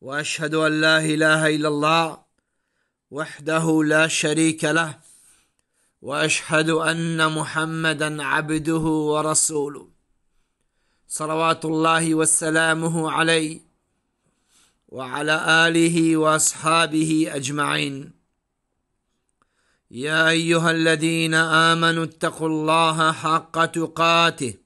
واشهد ان لا اله الا الله وحده لا شريك له واشهد ان محمدا عبده ورسوله صلوات الله وسلامه عليه وعلى اله واصحابه اجمعين يا ايها الذين امنوا اتقوا الله حق تقاته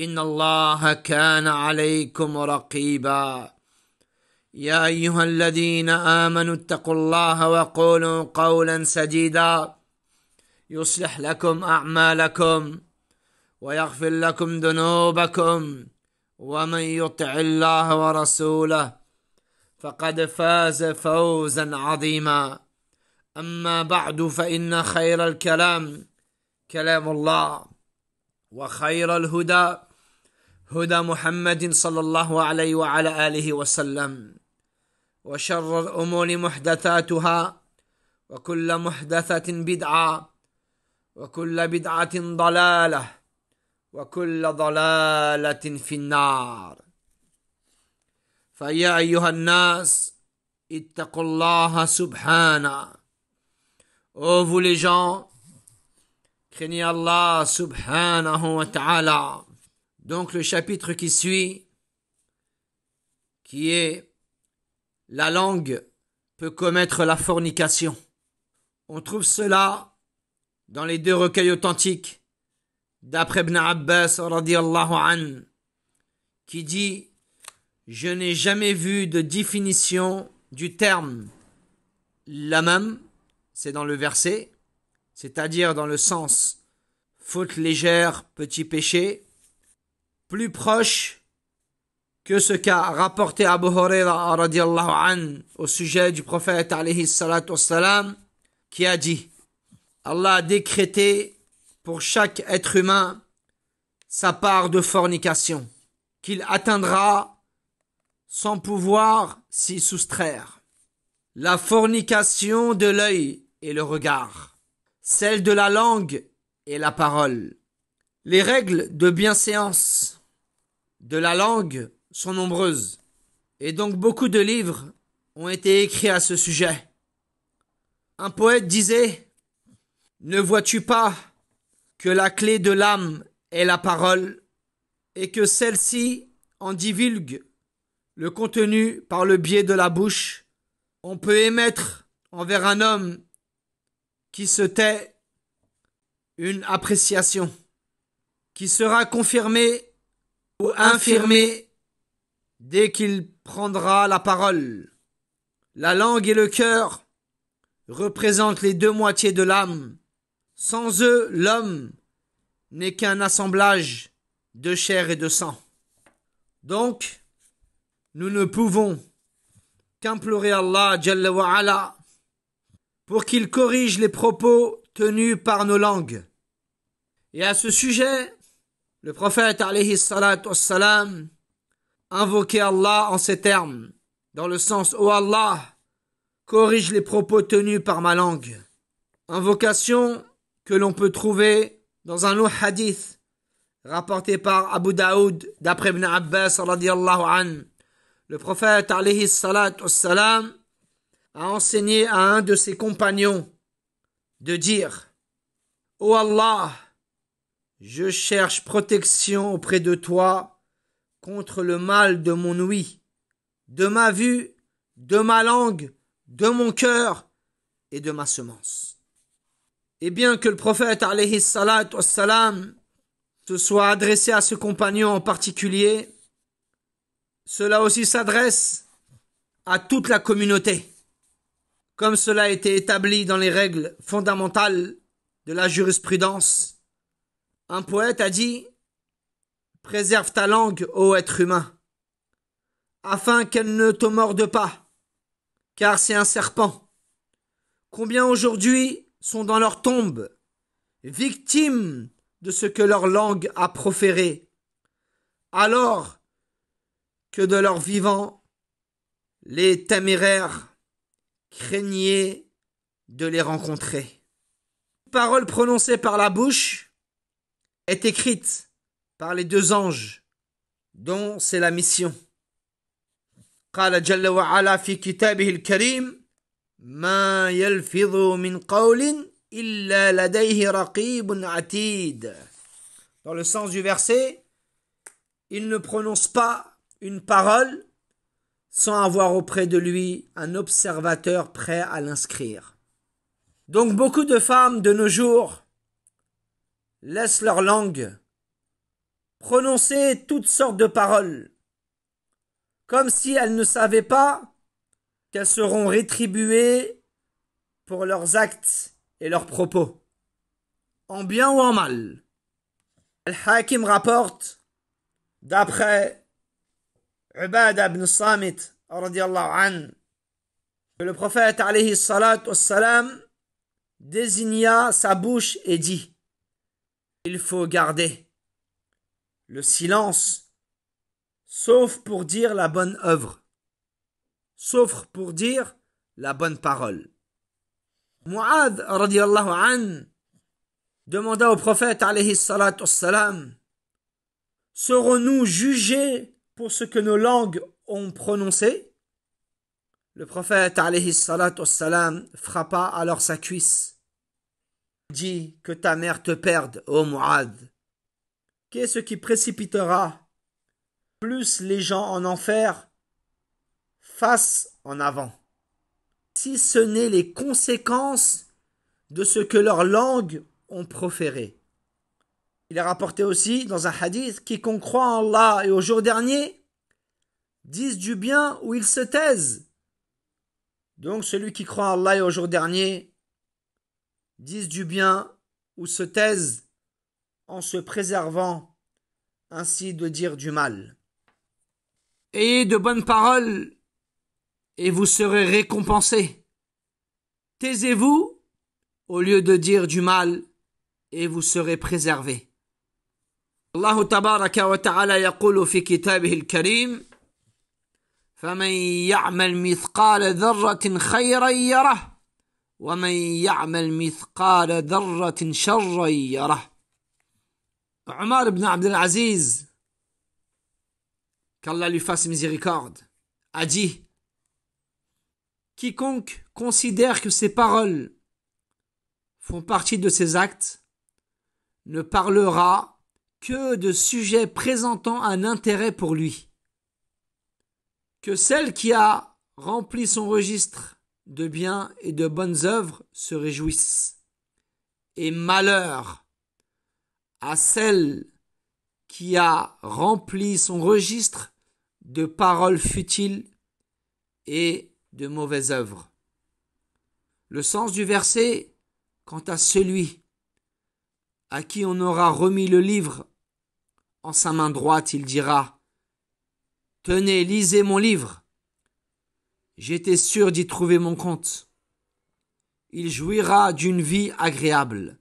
ان الله كان عليكم رقيبا يا ايها الذين امنوا اتقوا الله وقولوا قولا سديدا يصلح لكم اعمالكم ويغفر لكم ذنوبكم ومن يطع الله ورسوله فقد فاز فوزا عظيما اما بعد فان خير الكلام كلام الله وخير الهدى هدى محمد صلى الله عليه وعلى اله وسلم وشر الامور محدثاتها وكل محدثه بدعه وكل بدعه ضلاله وكل ضلاله في النار فيا ايها الناس اتقوا الله سبحانه او vous les gens, الله سبحانه وتعالى donc le chapitre qui suit, qui est La langue peut commettre la fornication. On trouve cela dans les deux recueils authentiques d'après Ibn Abbas qui dit Je n'ai jamais vu de définition du terme lamam. c'est dans le verset, c'est-à-dire dans le sens faute légère, petit péché, plus proche que ce qu'a rapporté Abu Huraira au sujet du prophète alayhi wassalam, qui a dit Allah a décrété pour chaque être humain sa part de fornication qu'il atteindra sans pouvoir s'y soustraire. La fornication de l'œil et le regard, celle de la langue et la parole, les règles de bienséance, de la langue sont nombreuses. Et donc beaucoup de livres ont été écrits à ce sujet. Un poète disait, Ne vois-tu pas que la clé de l'âme est la parole et que celle-ci en divulgue le contenu par le biais de la bouche On peut émettre envers un homme qui se tait une appréciation qui sera confirmée ou infirmer dès qu'il prendra la parole. La langue et le cœur représentent les deux moitiés de l'âme. Sans eux, l'homme n'est qu'un assemblage de chair et de sang. Donc, nous ne pouvons qu'implorer Allah Jalla pour qu'il corrige les propos tenus par nos langues. Et à ce sujet, le prophète alayhi salam invoqué Allah en ces termes, dans le sens Ô oh Allah, corrige les propos tenus par ma langue. Invocation que l'on peut trouver dans un autre hadith rapporté par Abu Daoud d'après Ibn Abbas Le prophète a enseigné à un de ses compagnons de dire Ô oh Allah, je cherche protection auprès de toi contre le mal de mon ouïe, de ma vue, de ma langue, de mon cœur et de ma semence. Et bien que le prophète alayhi salat wassalam se soit adressé à ce compagnon en particulier, cela aussi s'adresse à toute la communauté, comme cela a été établi dans les règles fondamentales de la jurisprudence un poète a dit Préserve ta langue, ô être humain, afin qu'elle ne te morde pas, car c'est un serpent. Combien aujourd'hui sont dans leur tombe, victimes de ce que leur langue a proféré, alors que de leur vivant, les téméraires craignaient de les rencontrer. Parole prononcée par la bouche, est écrite par les deux anges dont c'est la mission. Dans le sens du verset, il ne prononce pas une parole sans avoir auprès de lui un observateur prêt à l'inscrire. Donc beaucoup de femmes de nos jours laissent leur langue prononcer toutes sortes de paroles, comme si elles ne savaient pas qu'elles seront rétribuées pour leurs actes et leurs propos, en bien ou en mal. Al-Hakim rapporte, d'après Ubad ibn Samit, an, que le prophète alayhi désigna sa bouche et dit il faut garder le silence, sauf pour dire la bonne œuvre, sauf pour dire la bonne parole. Mu'adh demanda au prophète Serons-nous jugés pour ce que nos langues ont prononcé Le prophète alayhi frappa alors sa cuisse Dis que ta mère te perde, ô Muad. Qu'est-ce qui précipitera plus les gens en enfer Face en avant. Si ce n'est les conséquences de ce que leurs langues ont proféré. Il est rapporté aussi dans un hadith quiconque croit en Allah et au jour dernier disent du bien ou ils se taisent. Donc celui qui croit en Allah et au jour dernier disent du bien ou se taisent en se préservant ainsi de dire du mal. Ayez de bonnes paroles et vous serez récompensés. Taisez-vous au lieu de dire du mal et vous serez préservés. ومن يعمل ibn qu'Allah lui fasse miséricorde, a dit Quiconque considère que ses paroles font partie de ses actes ne parlera que de sujets présentant un intérêt pour lui. Que celle qui a rempli son registre de biens et de bonnes œuvres se réjouissent. Et malheur à celle qui a rempli son registre de paroles futiles et de mauvaises œuvres. Le sens du verset quant à celui à qui on aura remis le livre en sa main droite, il dira Tenez, lisez mon livre J'étais sûr d'y trouver mon compte. Il jouira d'une vie agréable,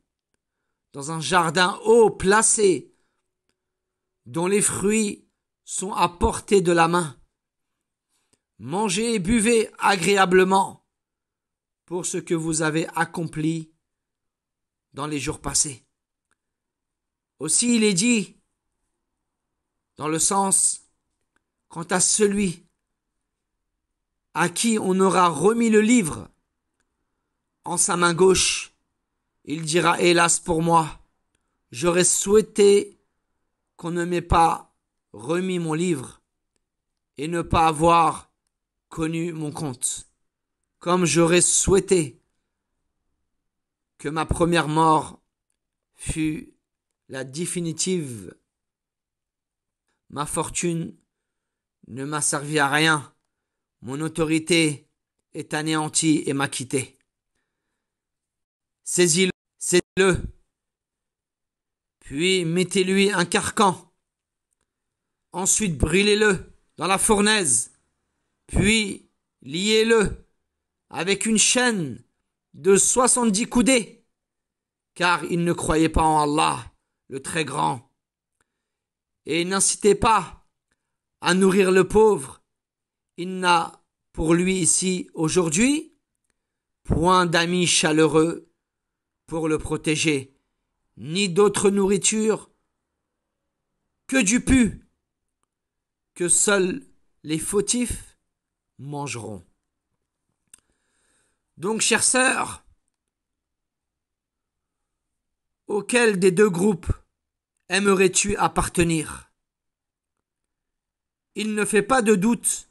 dans un jardin haut placé, dont les fruits sont à portée de la main. Mangez et buvez agréablement pour ce que vous avez accompli dans les jours passés. Aussi il est dit, dans le sens, quant à celui à qui on aura remis le livre en sa main gauche, il dira Hélas pour moi, j'aurais souhaité qu'on ne m'ait pas remis mon livre et ne pas avoir connu mon compte, comme j'aurais souhaité que ma première mort fût la définitive. Ma fortune ne m'a servi à rien mon autorité est anéantie et m'a quitté. Saisis-le, saisis-le, puis mettez-lui un carcan. Ensuite brûlez-le dans la fournaise, puis liez-le avec une chaîne de soixante-dix coudées, car il ne croyait pas en Allah, le très grand. Et n'incitez pas à nourrir le pauvre, il n'a pour lui ici aujourd'hui point d'amis chaleureux pour le protéger, ni d'autre nourriture que du pu que seuls les fautifs mangeront. Donc, chère sœur, auquel des deux groupes aimerais-tu appartenir Il ne fait pas de doute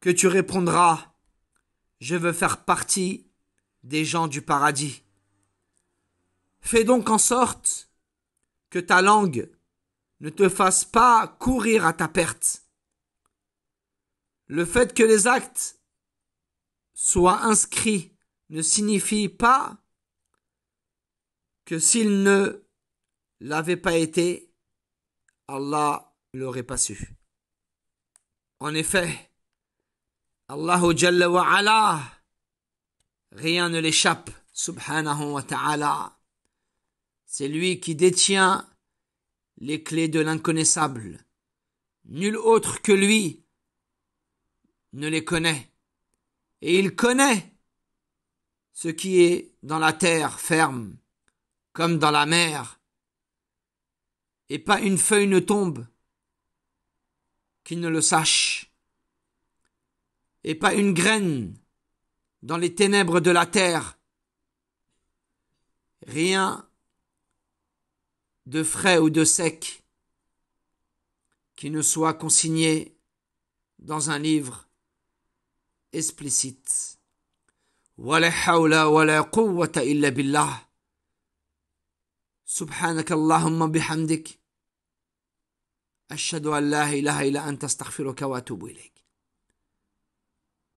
que tu répondras Je veux faire partie des gens du paradis. Fais donc en sorte que ta langue ne te fasse pas courir à ta perte. Le fait que les actes soient inscrits ne signifie pas que s'ils ne l'avaient pas été, Allah l'aurait pas su. En effet, Allahu Jalla wa ala, rien ne l'échappe, subhanahu wa ta'ala. C'est lui qui détient les clés de l'inconnaissable. Nul autre que lui ne les connaît. Et il connaît ce qui est dans la terre ferme, comme dans la mer. Et pas une feuille ne tombe qui ne le sache et pas une graine dans les ténèbres de la terre, rien de frais ou de sec qui ne soit consigné dans un livre explicite. « Wa la hawla wa la quwwata illa billah »« Subhanaka Allahumma bihamdik »« Ashadu an ilaha ila anta astaghfiruka wa atubu